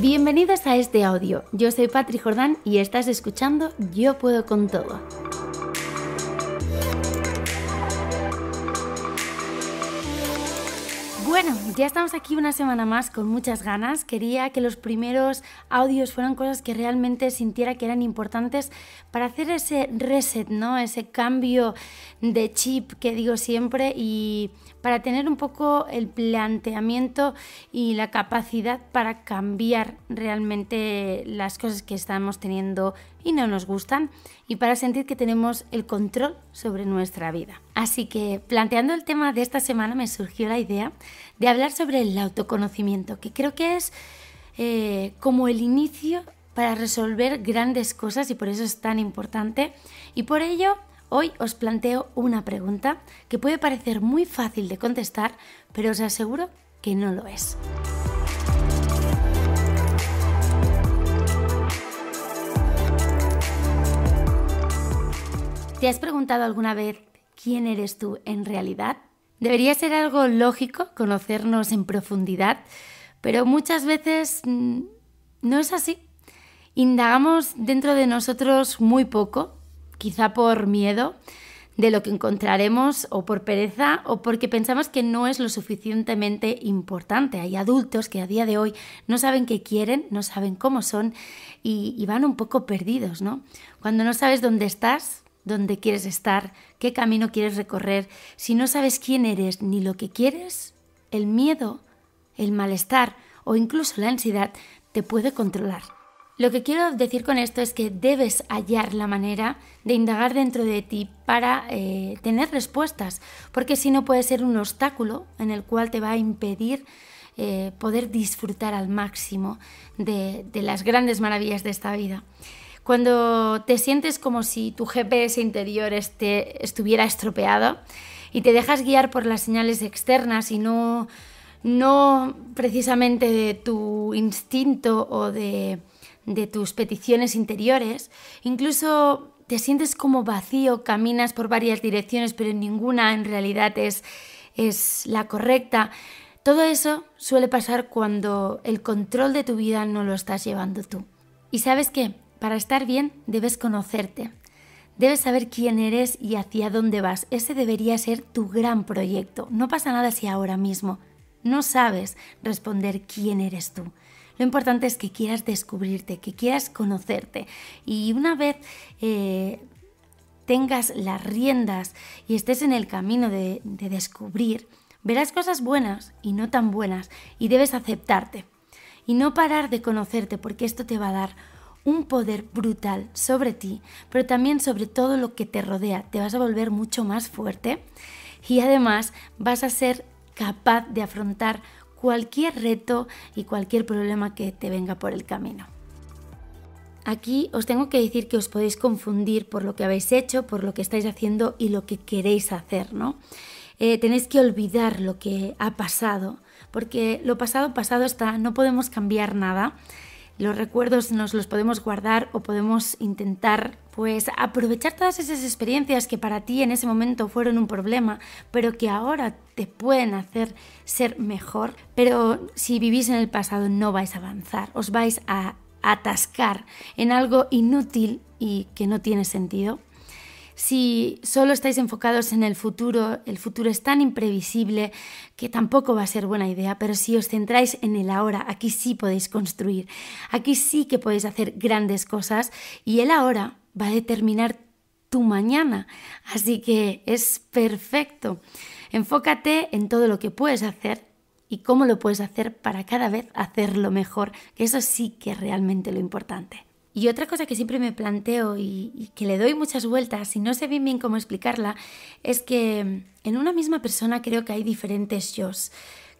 Bienvenidos a este audio. Yo soy Patri Jordán y estás escuchando Yo Puedo con Todo. Bueno, ya estamos aquí una semana más con muchas ganas. Quería que los primeros audios fueran cosas que realmente sintiera que eran importantes para hacer ese reset, ¿no? Ese cambio de chip que digo siempre y para tener un poco el planteamiento y la capacidad para cambiar realmente las cosas que estamos teniendo y no nos gustan y para sentir que tenemos el control sobre nuestra vida. Así que planteando el tema de esta semana me surgió la idea de hablar sobre el autoconocimiento, que creo que es eh, como el inicio para resolver grandes cosas y por eso es tan importante. Y por ello hoy os planteo una pregunta que puede parecer muy fácil de contestar, pero os aseguro que no lo es. ¿Te has preguntado alguna vez quién eres tú en realidad? Debería ser algo lógico conocernos en profundidad, pero muchas veces mm, no es así. Indagamos dentro de nosotros muy poco, quizá por miedo de lo que encontraremos o por pereza o porque pensamos que no es lo suficientemente importante. Hay adultos que a día de hoy no saben qué quieren, no saben cómo son y, van un poco perdidos, ¿no? Cuando no sabes dónde estás, dónde quieres estar, qué camino quieres recorrer, si no sabes quién eres ni lo que quieres, el miedo, el malestar o incluso la ansiedad te puede controlar. Lo que quiero decir con esto es que debes hallar la manera de indagar dentro de ti para eh, tener respuestas, porque si no puede ser un obstáculo en el cual te va a impedir eh, poder disfrutar al máximo de las grandes maravillas de esta vida. Cuando te sientes como si tu GPS interior este, estuviera estropeado y te dejas guiar por las señales externas y no, precisamente de tu instinto o de, tus peticiones interiores, incluso te sientes como vacío, caminas por varias direcciones, pero ninguna en realidad es, es la correcta. Todo eso suele pasar cuando el control de tu vida no lo estás llevando tú. ¿Y sabes qué? Para estar bien debes conocerte. Debes saber quién eres y hacia dónde vas. Ese debería ser tu gran proyecto. No pasa nada si ahora mismo no sabes responder quién eres tú. Lo importante es que quieras descubrirte, que quieras conocerte. Y una vez eh, tengas las riendas y estés en el camino de, de descubrir, verás cosas buenas y no tan buenas y debes aceptarte. Y no parar de conocerte porque esto te va a dar un poder brutal sobre ti, pero también sobre todo lo que te rodea. Te vas a volver mucho más fuerte y además vas a ser capaz de afrontar cualquier reto y cualquier problema que te venga por el camino. Aquí os tengo que decir que os podéis confundir por lo que habéis hecho, por lo que estáis haciendo y lo que queréis hacer, ¿no? Eh, tenéis que olvidar lo que ha pasado, porque lo pasado pasado está, no podemos cambiar nada los recuerdos nos los podemos guardar o podemos intentar pues aprovechar todas esas experiencias que para ti en ese momento fueron un problema, pero que ahora te pueden hacer ser mejor. Pero si vivís en el pasado no vais a avanzar, os vais a atascar en algo inútil y que no tiene sentido si solo estáis enfocados en el futuro, el futuro es tan imprevisible que tampoco va a ser buena idea, pero si os centráis en el ahora, aquí sí podéis construir, aquí sí que podéis hacer grandes cosas y el ahora va a determinar tu mañana, así que es perfecto. Enfócate en todo lo que puedes hacer y cómo lo puedes hacer para cada vez hacerlo mejor, que eso sí que es realmente lo importante. Y otra cosa que siempre me planteo y, que le doy muchas vueltas y no sé bien bien cómo explicarla es que mm, en una misma persona creo que hay diferentes yo.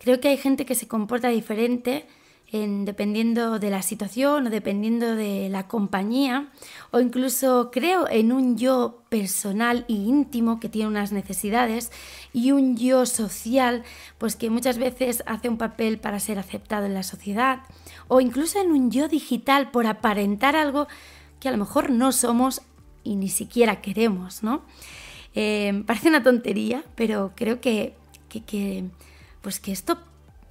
Creo que hay gente que se comporta diferente dependiendo de la situación o dependiendo de la compañía, o incluso creo en un yo personal e íntimo que tiene unas necesidades y un yo social, pues que muchas veces hace un papel para ser aceptado en la sociedad, o incluso en un yo digital por aparentar algo que a lo mejor no somos y ni siquiera queremos, ¿no? Eh, parece una tontería, pero creo pues que esto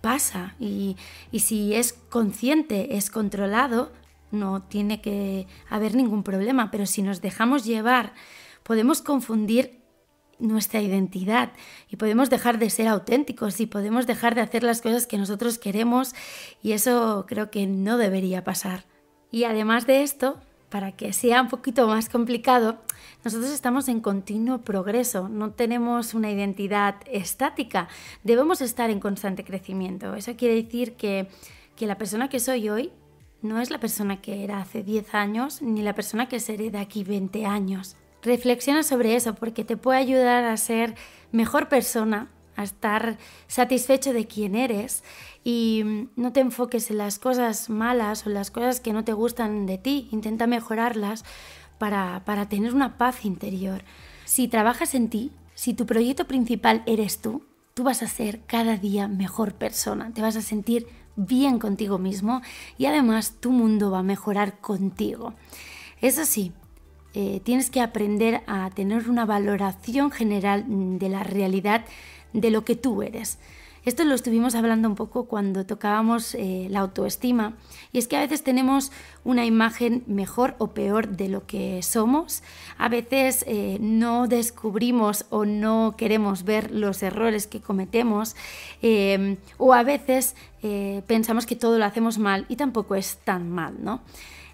pasa y, y si es consciente, es controlado, no tiene que haber ningún problema, pero si nos dejamos llevar, podemos confundir nuestra identidad y podemos dejar de ser auténticos y podemos dejar de hacer las cosas que nosotros queremos y eso creo que no debería pasar. Y además de esto, para que sea un poquito más complicado, nosotros estamos en continuo progreso, no tenemos una identidad estática, debemos estar en constante crecimiento. Eso quiere decir que, la persona que soy hoy no es la persona que era hace 10 años ni la persona que seré de aquí 20 años. Reflexiona sobre eso porque te puede ayudar a ser mejor persona estar satisfecho de quién eres y mm, no te enfoques en las cosas malas o las cosas que no te gustan de ti, intenta mejorarlas para, para tener una paz interior. Si trabajas en ti, si tu proyecto principal eres tú, tú vas a ser cada día mejor persona, te vas a sentir bien contigo mismo y además tu mundo va a mejorar contigo. Eso sí, eh, tienes que aprender a tener una valoración general mm, de la realidad de lo que tú eres. Esto lo estuvimos hablando un poco cuando tocábamos eh, la autoestima, y es que a veces tenemos una imagen mejor o peor de lo que somos, a veces eh, no descubrimos o no queremos ver los errores que cometemos, em, o a veces eh, pensamos que todo lo hacemos mal y tampoco es tan mal, ¿no?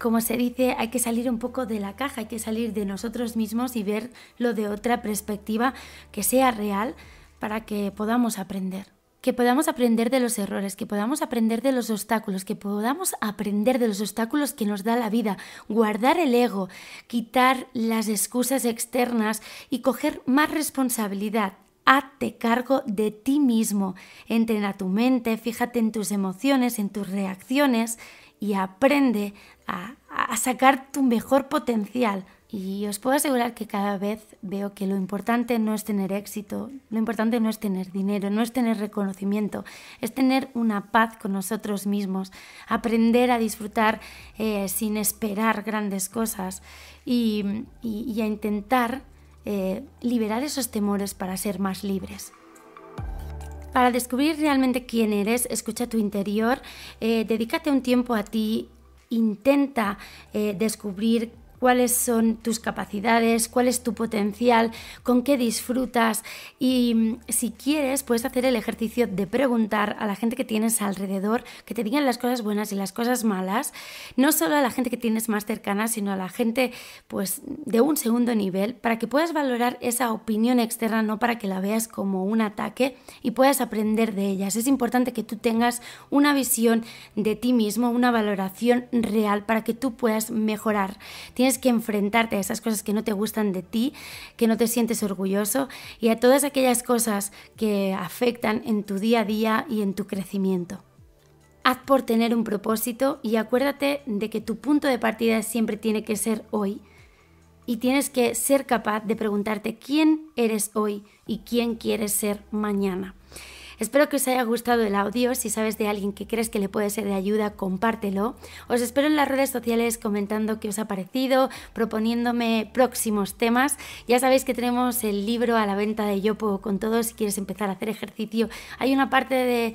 Como se dice, hay que salir un poco de la caja, hay que salir de nosotros mismos y ver lo de otra perspectiva que sea real para que podamos aprender. Que podamos aprender de los errores, que podamos aprender de los obstáculos, que podamos aprender de los obstáculos que nos da la vida, guardar el ego, quitar las excusas externas y coger más responsabilidad. Hazte cargo de ti mismo, entrena tu mente, fíjate en tus emociones, en tus reacciones y aprende a, a sacar tu mejor potencial, y os puedo asegurar que cada vez veo que lo importante no es tener éxito, lo importante no es tener dinero, no es tener reconocimiento, es tener una paz con nosotros mismos, aprender a disfrutar eh, sin esperar grandes cosas y, a intentar eh, liberar esos temores para ser más libres. Para descubrir realmente quién eres, escucha tu interior, eh, dedícate un tiempo a ti, intenta descubrir cuáles son tus capacidades, cuál es tu potencial, con qué disfrutas y mm, si quieres puedes hacer el ejercicio de preguntar a la gente que tienes alrededor, que te digan las cosas buenas y las cosas malas, no solo a la gente que tienes más cercana, sino a la gente pues de un segundo nivel para que puedas valorar esa opinión externa, no para que la veas como un ataque y puedas aprender de ellas. Es importante que tú tengas una visión de ti mismo, una valoración real para que tú puedas mejorar que enfrentarte a esas cosas que no te gustan de ti, que no te sientes orgulloso y a todas aquellas cosas que afectan en tu día a día y en tu crecimiento. Haz por tener un propósito y acuérdate de que tu punto de partida siempre tiene que ser hoy y tienes que ser capaz de preguntarte quién eres hoy y quién quieres ser mañana. Espero que os haya gustado el audio. Si sabes de alguien que crees que le puede ser de ayuda, compártelo. Os espero en las redes sociales comentando qué os ha parecido, proponiéndome próximos temas. Ya sabéis que tenemos el libro a la venta de Yopo con todos. Si quieres empezar a hacer ejercicio, hay una parte de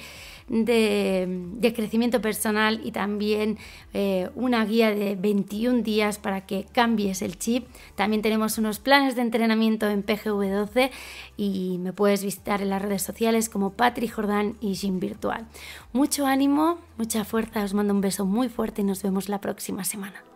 crecimiento personal y también eh, una guía de 21 días para que cambies el chip. También tenemos unos planes de entrenamiento en PGV12 y me puedes visitar en las redes sociales como Pat Patrick Jordán y Jim Virtual. Mucho ánimo, mucha fuerza, os mando un beso muy fuerte y nos vemos la próxima semana.